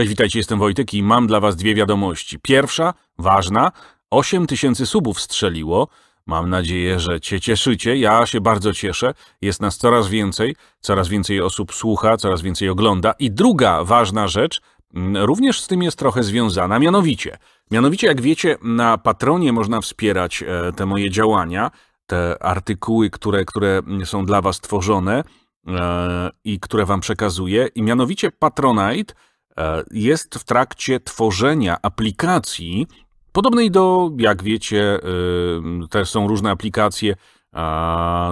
Cześć, witajcie, jestem Wojtek i mam dla was dwie wiadomości. Pierwsza, ważna, 8 tysięcy subów strzeliło. Mam nadzieję, że cię cieszycie, ja się bardzo cieszę. Jest nas coraz więcej, coraz więcej osób słucha, coraz więcej ogląda. I druga ważna rzecz, mm, również z tym jest trochę związana, mianowicie, mianowicie jak wiecie, na Patronie można wspierać e, te moje działania, te artykuły, które, które są dla was tworzone e, i które wam przekazuję. I mianowicie Patronite E, jest w trakcie tworzenia aplikacji podobnej do, jak wiecie, e, też są różne aplikacje e,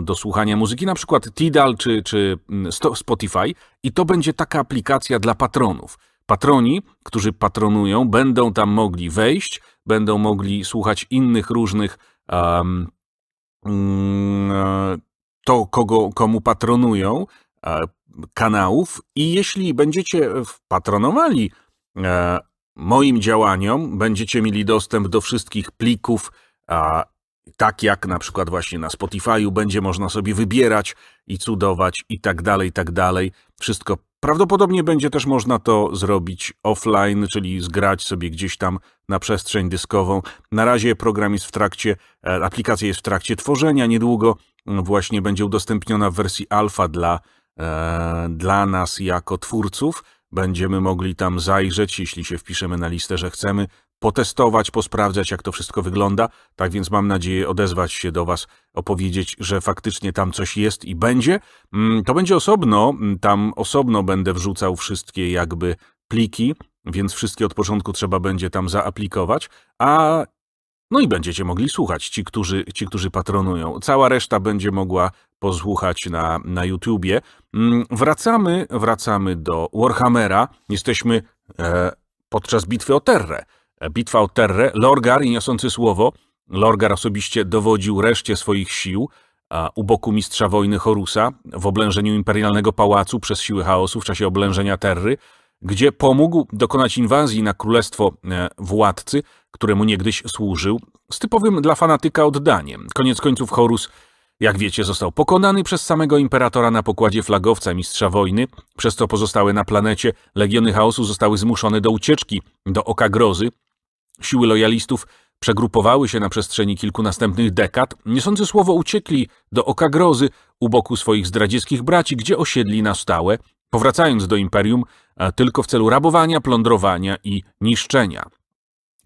do słuchania muzyki, na przykład Tidal czy, czy mm, Spotify i to będzie taka aplikacja dla patronów. Patroni, którzy patronują, będą tam mogli wejść, będą mogli słuchać innych różnych um, to, kogo, komu patronują, E, kanałów i jeśli będziecie patronowali e, moim działaniom, będziecie mieli dostęp do wszystkich plików, tak jak na przykład właśnie na Spotify'u będzie można sobie wybierać i cudować i tak dalej, i tak dalej. Wszystko prawdopodobnie będzie też można to zrobić offline, czyli zgrać sobie gdzieś tam na przestrzeń dyskową. Na razie program jest w trakcie, e, aplikacja jest w trakcie tworzenia, niedługo mm, właśnie będzie udostępniona w wersji alfa dla e, dla nas jako twórców. Będziemy mogli tam zajrzeć, jeśli się wpiszemy na listę, że chcemy, potestować, posprawdzać, jak to wszystko wygląda. Tak więc mam nadzieję odezwać się do Was, opowiedzieć, że faktycznie tam coś jest i będzie. Mm, to będzie osobno, mm, tam osobno będę wrzucał wszystkie jakby pliki, więc wszystkie od początku trzeba będzie tam zaaplikować, a no i będziecie mogli słuchać, ci którzy, ci, którzy patronują. Cała reszta będzie mogła posłuchać na, na YouTubie. Mm, wracamy, wracamy do Warhammera. Jesteśmy e, podczas bitwy o Terrę. E, bitwa o Terrę, Lorgar i niosący słowo. Lorgar osobiście dowodził reszcie swoich sił a, u boku mistrza wojny Horusa w oblężeniu imperialnego pałacu przez siły chaosu w czasie oblężenia Terry, gdzie pomógł dokonać inwazji na królestwo e, władcy, któremu niegdyś służył, z typowym dla fanatyka oddaniem. Koniec końców Horus jak wiecie, został pokonany przez samego imperatora na pokładzie flagowca mistrza wojny, przez co pozostałe na planecie legiony chaosu zostały zmuszone do ucieczki, do oka grozy. Siły lojalistów przegrupowały się na przestrzeni kilku następnych dekad, niosący słowo uciekli do oka grozy u boku swoich zdradzieckich braci, gdzie osiedli na stałe, powracając do imperium e, tylko w celu rabowania, plądrowania i niszczenia.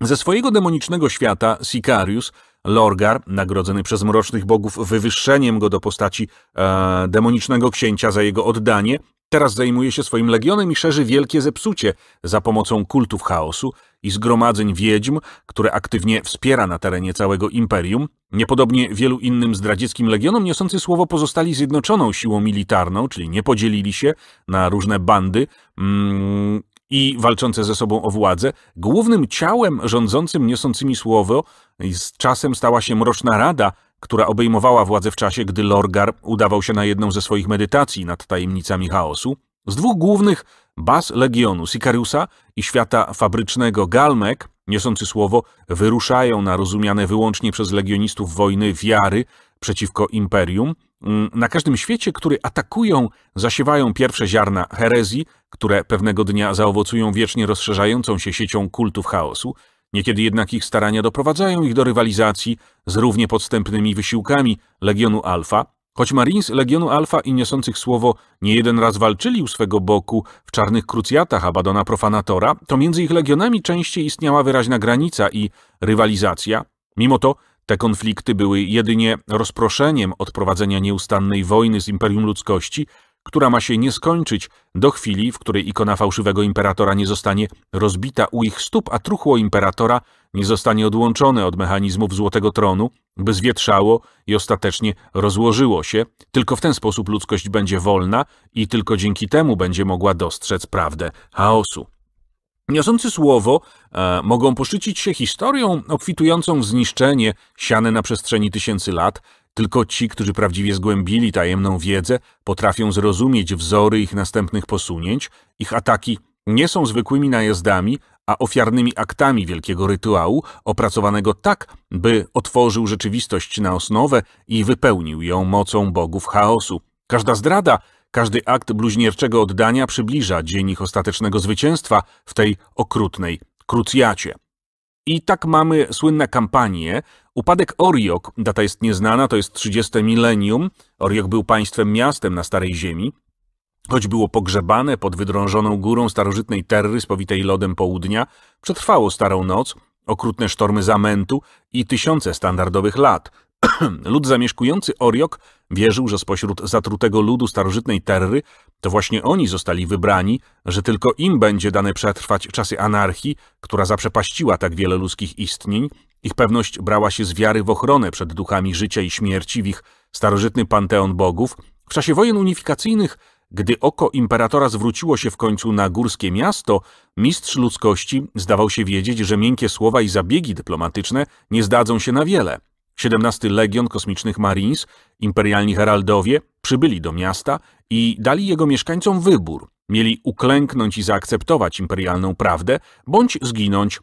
Ze swojego demonicznego świata Sicarius Lorgar, nagrodzony przez mrocznych bogów wywyższeniem go do postaci e, demonicznego księcia za jego oddanie, teraz zajmuje się swoim legionem i szerzy wielkie zepsucie za pomocą kultów chaosu i zgromadzeń wiedźm, które aktywnie wspiera na terenie całego imperium. Niepodobnie wielu innym zdradzieckim legionom niosący słowo pozostali zjednoczoną siłą militarną, czyli nie podzielili się na różne bandy. Mm, i walczące ze sobą o władzę, głównym ciałem rządzącym niosącymi słowo z czasem stała się mroczna rada, która obejmowała władzę w czasie, gdy Lorgar udawał się na jedną ze swoich medytacji nad tajemnicami chaosu. Z dwóch głównych, bas Legionu Sicariusa i świata fabrycznego Galmek, niosący słowo, wyruszają na rozumiane wyłącznie przez legionistów wojny wiary przeciwko Imperium, Mm, na każdym świecie, który atakują, zasiewają pierwsze ziarna herezji, które pewnego dnia zaowocują wiecznie rozszerzającą się siecią kultów chaosu, niekiedy jednak ich starania doprowadzają ich do rywalizacji z równie podstępnymi wysiłkami Legionu Alfa, choć Marines Legionu Alfa i niosących słowo nie jeden raz walczyli u swego boku w czarnych krucjatach Abadona Profanatora, to między ich legionami częściej istniała wyraźna granica i rywalizacja, mimo to te konflikty były jedynie rozproszeniem od prowadzenia nieustannej wojny z Imperium Ludzkości, która ma się nie skończyć do chwili, w której ikona fałszywego imperatora nie zostanie rozbita u ich stóp, a truchło imperatora nie zostanie odłączone od mechanizmów Złotego Tronu, by zwietrzało i ostatecznie rozłożyło się. Tylko w ten sposób ludzkość będzie wolna i tylko dzięki temu będzie mogła dostrzec prawdę chaosu. Niosący słowo e, mogą poszczycić się historią obfitującą w zniszczenie siane na przestrzeni tysięcy lat. Tylko ci, którzy prawdziwie zgłębili tajemną wiedzę, potrafią zrozumieć wzory ich następnych posunięć. Ich ataki nie są zwykłymi najazdami, a ofiarnymi aktami wielkiego rytuału, opracowanego tak, by otworzył rzeczywistość na osnowę i wypełnił ją mocą bogów chaosu. Każda zdrada każdy akt bluźnierczego oddania przybliża dzień ich ostatecznego zwycięstwa w tej okrutnej krucjacie. I tak mamy słynne kampanie. Upadek Oriok, data jest nieznana, to jest 30 milenium. Oriok był państwem miastem na Starej Ziemi. Choć było pogrzebane pod wydrążoną górą starożytnej terry spowitej lodem południa, przetrwało starą noc, okrutne sztormy zamętu i tysiące standardowych lat. Lud zamieszkujący Oriok Wierzył, że spośród zatrutego ludu starożytnej Terry to właśnie oni zostali wybrani, że tylko im będzie dane przetrwać czasy anarchii, która zaprzepaściła tak wiele ludzkich istnień, ich pewność brała się z wiary w ochronę przed duchami życia i śmierci w ich starożytny panteon bogów. W czasie wojen unifikacyjnych, gdy oko imperatora zwróciło się w końcu na górskie miasto, mistrz ludzkości zdawał się wiedzieć, że miękkie słowa i zabiegi dyplomatyczne nie zdadzą się na wiele – 17 Legion Kosmicznych Marines, imperialni heraldowie, przybyli do miasta i dali jego mieszkańcom wybór. Mieli uklęknąć i zaakceptować imperialną prawdę, bądź zginąć.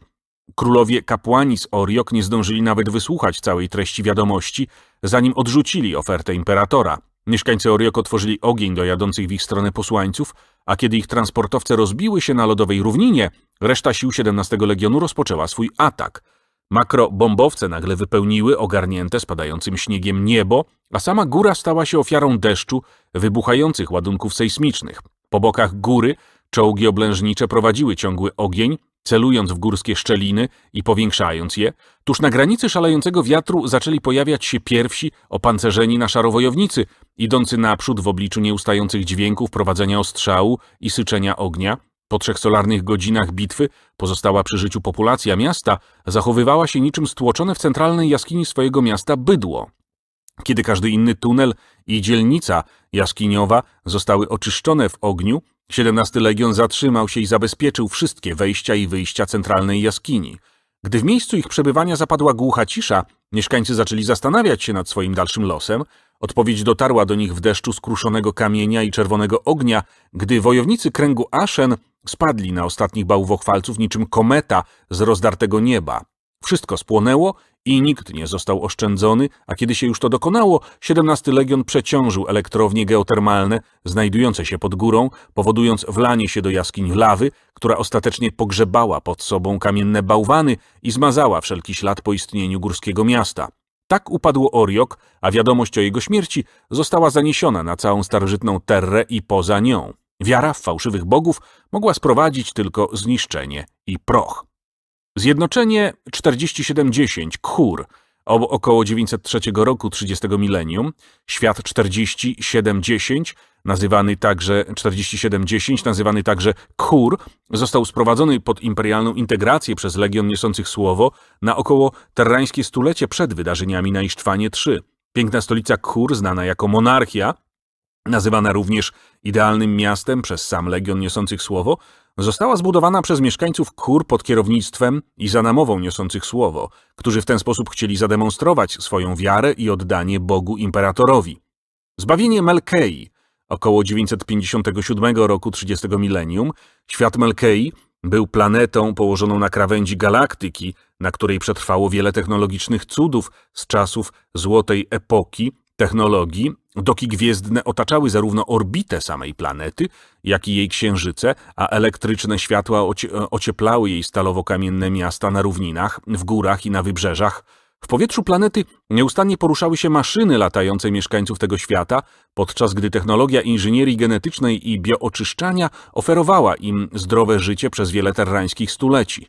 Królowie kapłani z Oriok nie zdążyli nawet wysłuchać całej treści wiadomości, zanim odrzucili ofertę imperatora. Mieszkańcy Oriok otworzyli ogień do jadących w ich stronę posłańców, a kiedy ich transportowce rozbiły się na lodowej równinie, reszta sił 17 Legionu rozpoczęła swój atak. Makrobombowce nagle wypełniły ogarnięte spadającym śniegiem niebo, a sama góra stała się ofiarą deszczu, wybuchających ładunków sejsmicznych. Po bokach góry czołgi oblężnicze prowadziły ciągły ogień, celując w górskie szczeliny i powiększając je. Tuż na granicy szalejącego wiatru zaczęli pojawiać się pierwsi opancerzeni na szarowojownicy, idący naprzód w obliczu nieustających dźwięków prowadzenia ostrzału i syczenia ognia – po trzech solarnych godzinach bitwy pozostała przy życiu populacja miasta zachowywała się niczym stłoczone w centralnej jaskini swojego miasta bydło. Kiedy każdy inny tunel i dzielnica jaskiniowa zostały oczyszczone w ogniu, 17 Legion zatrzymał się i zabezpieczył wszystkie wejścia i wyjścia centralnej jaskini. Gdy w miejscu ich przebywania zapadła głucha cisza, mieszkańcy zaczęli zastanawiać się nad swoim dalszym losem. Odpowiedź dotarła do nich w deszczu skruszonego kamienia i czerwonego ognia, gdy wojownicy kręgu Ashen Spadli na ostatnich bałwochwalców niczym kometa z rozdartego nieba. Wszystko spłonęło i nikt nie został oszczędzony, a kiedy się już to dokonało, 17 Legion przeciążył elektrownie geotermalne znajdujące się pod górą, powodując wlanie się do jaskiń lawy, która ostatecznie pogrzebała pod sobą kamienne bałwany i zmazała wszelki ślad po istnieniu górskiego miasta. Tak upadł Oriok, a wiadomość o jego śmierci została zaniesiona na całą starożytną Terrę i poza nią. Wiara w fałszywych bogów mogła sprowadzić tylko zniszczenie i proch. Zjednoczenie 4710 Khur ob około 903 roku 30 milenium, świat 4710, nazywany także 4710, nazywany także Khur, został sprowadzony pod imperialną integrację przez Legion Niosących Słowo na około terrańskie stulecie przed wydarzeniami na Isztwanie III. Piękna stolica Khur, znana jako monarchia, nazywana również idealnym miastem przez sam legion niosących słowo, została zbudowana przez mieszkańców kur pod kierownictwem i za namową niosących słowo, którzy w ten sposób chcieli zademonstrować swoją wiarę i oddanie Bogu Imperatorowi. Zbawienie Melkei, około 957 roku 30 milenium, świat Melkei był planetą położoną na krawędzi galaktyki, na której przetrwało wiele technologicznych cudów z czasów Złotej Epoki technologii doki gwiezdne otaczały zarówno orbitę samej planety, jak i jej księżyce, a elektryczne światła ocieplały jej stalowo-kamienne miasta na równinach, w górach i na wybrzeżach. W powietrzu planety nieustannie poruszały się maszyny latające mieszkańców tego świata, podczas gdy technologia inżynierii genetycznej i biooczyszczania oferowała im zdrowe życie przez wiele terrańskich stuleci.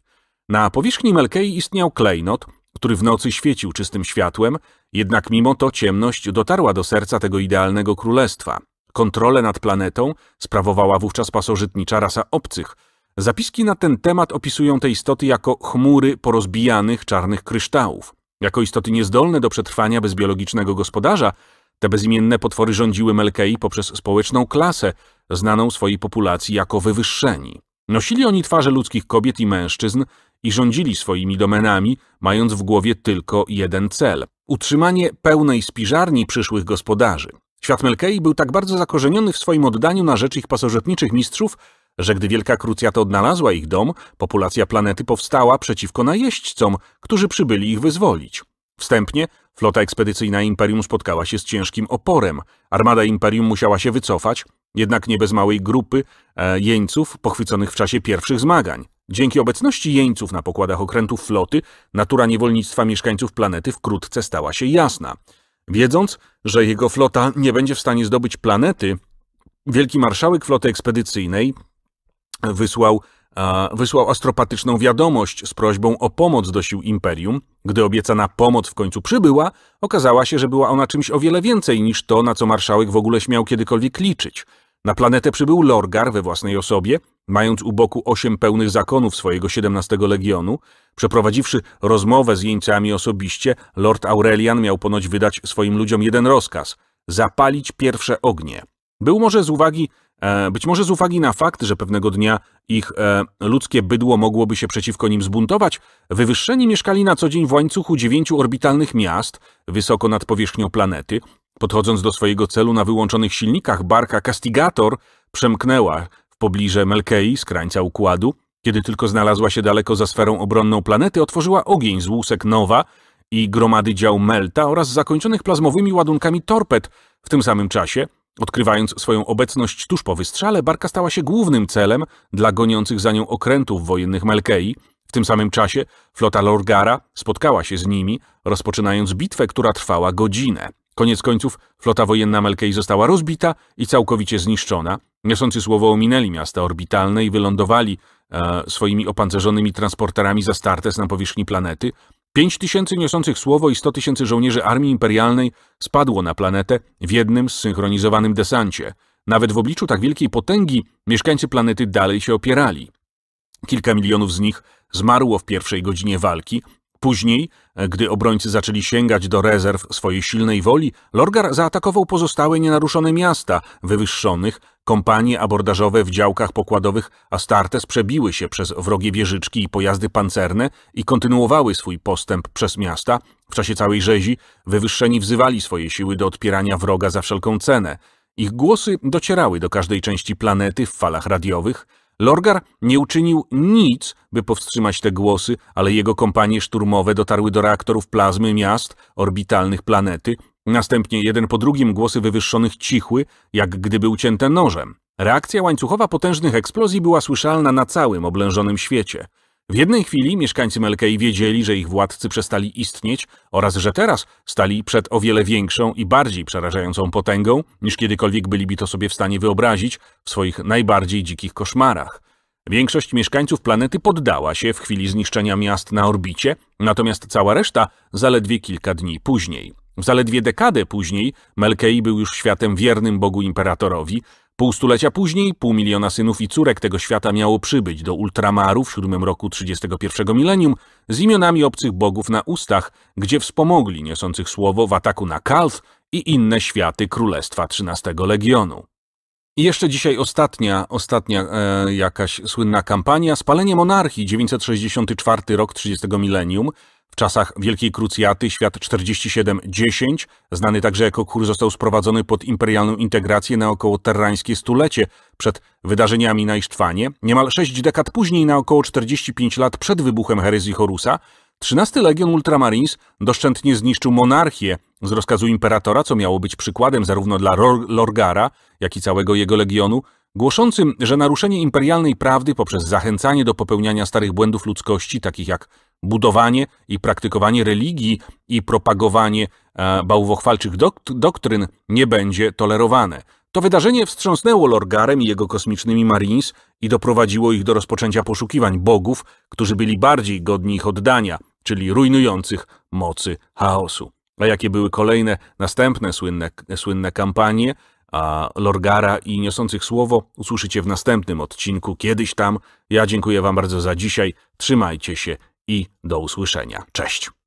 Na powierzchni Melkei istniał klejnot – który w nocy świecił czystym światłem, jednak mimo to ciemność dotarła do serca tego idealnego królestwa. Kontrolę nad planetą sprawowała wówczas pasożytnicza rasa obcych. Zapiski na ten temat opisują te istoty jako chmury porozbijanych czarnych kryształów. Jako istoty niezdolne do przetrwania bez biologicznego gospodarza, te bezimienne potwory rządziły Melkei poprzez społeczną klasę, znaną swojej populacji jako wywyższeni. Nosili oni twarze ludzkich kobiet i mężczyzn i rządzili swoimi domenami, mając w głowie tylko jeden cel – utrzymanie pełnej spiżarni przyszłych gospodarzy. Świat Melkei był tak bardzo zakorzeniony w swoim oddaniu na rzecz ich pasożytniczych mistrzów, że gdy Wielka Krucjata odnalazła ich dom, populacja planety powstała przeciwko najeźdźcom, którzy przybyli ich wyzwolić. Wstępnie flota ekspedycyjna Imperium spotkała się z ciężkim oporem. Armada Imperium musiała się wycofać, jednak nie bez małej grupy e, jeńców pochwyconych w czasie pierwszych zmagań. Dzięki obecności jeńców na pokładach okrętów floty, natura niewolnictwa mieszkańców planety wkrótce stała się jasna. Wiedząc, że jego flota nie będzie w stanie zdobyć planety, wielki marszałek floty ekspedycyjnej wysłał, a, wysłał astropatyczną wiadomość z prośbą o pomoc do sił Imperium. Gdy obiecana pomoc w końcu przybyła, okazała się, że była ona czymś o wiele więcej niż to, na co marszałek w ogóle śmiał kiedykolwiek liczyć. Na planetę przybył Lorgar we własnej osobie, Mając u boku osiem pełnych zakonów swojego XVII legionu, przeprowadziwszy rozmowę z jeńcami osobiście, lord Aurelian miał ponoć wydać swoim ludziom jeden rozkaz – zapalić pierwsze ognie. Był może z uwagi, e, być może z uwagi na fakt, że pewnego dnia ich e, ludzkie bydło mogłoby się przeciwko nim zbuntować, wywyższeni mieszkali na co dzień w łańcuchu dziewięciu orbitalnych miast, wysoko nad powierzchnią planety. Podchodząc do swojego celu na wyłączonych silnikach, barka Castigator przemknęła pobliże Melkei, z krańca układu, kiedy tylko znalazła się daleko za sferą obronną planety, otworzyła ogień z łusek Nowa i gromady dział Melta oraz zakończonych plazmowymi ładunkami torped. W tym samym czasie, odkrywając swoją obecność tuż po wystrzale, barka stała się głównym celem dla goniących za nią okrętów wojennych Melkei. W tym samym czasie flota Lorgara spotkała się z nimi, rozpoczynając bitwę, która trwała godzinę. Koniec końców flota wojenna Melkei została rozbita i całkowicie zniszczona, Niosący słowo ominęli miasta orbitalne i wylądowali e, swoimi opancerzonymi transporterami za Startes na powierzchni planety. Pięć tysięcy niosących słowo i sto tysięcy żołnierzy Armii Imperialnej spadło na planetę w jednym zsynchronizowanym desancie. Nawet w obliczu tak wielkiej potęgi mieszkańcy planety dalej się opierali. Kilka milionów z nich zmarło w pierwszej godzinie walki. Później, e, gdy obrońcy zaczęli sięgać do rezerw swojej silnej woli, Lorgar zaatakował pozostałe nienaruszone miasta wywyższonych, Kompanie abordażowe w działkach pokładowych Astartes przebiły się przez wrogie wieżyczki i pojazdy pancerne i kontynuowały swój postęp przez miasta. W czasie całej rzezi wywyższeni wzywali swoje siły do odpierania wroga za wszelką cenę. Ich głosy docierały do każdej części planety w falach radiowych. Lorgar nie uczynił nic, by powstrzymać te głosy, ale jego kompanie szturmowe dotarły do reaktorów plazmy miast, orbitalnych planety, Następnie jeden po drugim głosy wywyższonych cichły, jak gdyby ucięte nożem. Reakcja łańcuchowa potężnych eksplozji była słyszalna na całym oblężonym świecie. W jednej chwili mieszkańcy Melkei wiedzieli, że ich władcy przestali istnieć oraz że teraz stali przed o wiele większą i bardziej przerażającą potęgą, niż kiedykolwiek byliby to sobie w stanie wyobrazić w swoich najbardziej dzikich koszmarach. Większość mieszkańców planety poddała się w chwili zniszczenia miast na orbicie, natomiast cała reszta zaledwie kilka dni później. Zaledwie dekadę później Melkei był już światem wiernym Bogu Imperatorowi, pół stulecia później pół miliona synów i córek tego świata miało przybyć do Ultramaru w siódmym roku 31 milenium z imionami obcych bogów na ustach, gdzie wspomogli niosących słowo w ataku na Kalf i inne światy Królestwa XIII Legionu. I jeszcze dzisiaj ostatnia, ostatnia e, jakaś słynna kampania, spalenie monarchii 964 rok 30 milenium, w czasach Wielkiej Krucjaty świat 47-10, znany także jako Kur, został sprowadzony pod imperialną integrację na około terrańskie stulecie przed wydarzeniami na Isztwanie. Niemal sześć dekad później, na około 45 lat przed wybuchem herezji Horusa, 13 Legion Ultramarines doszczętnie zniszczył monarchię z rozkazu imperatora, co miało być przykładem zarówno dla Lorgara, jak i całego jego legionu, głoszącym, że naruszenie imperialnej prawdy poprzez zachęcanie do popełniania starych błędów ludzkości, takich jak budowanie i praktykowanie religii i propagowanie e, bałwochwalczych doktryn, nie będzie tolerowane. To wydarzenie wstrząsnęło Lorgarem i jego kosmicznymi Marines i doprowadziło ich do rozpoczęcia poszukiwań bogów, którzy byli bardziej godni ich oddania, czyli rujnujących mocy chaosu. A jakie były kolejne, następne słynne, słynne kampanie? a Lorgara i Niosących Słowo usłyszycie w następnym odcinku, kiedyś tam. Ja dziękuję Wam bardzo za dzisiaj, trzymajcie się i do usłyszenia. Cześć!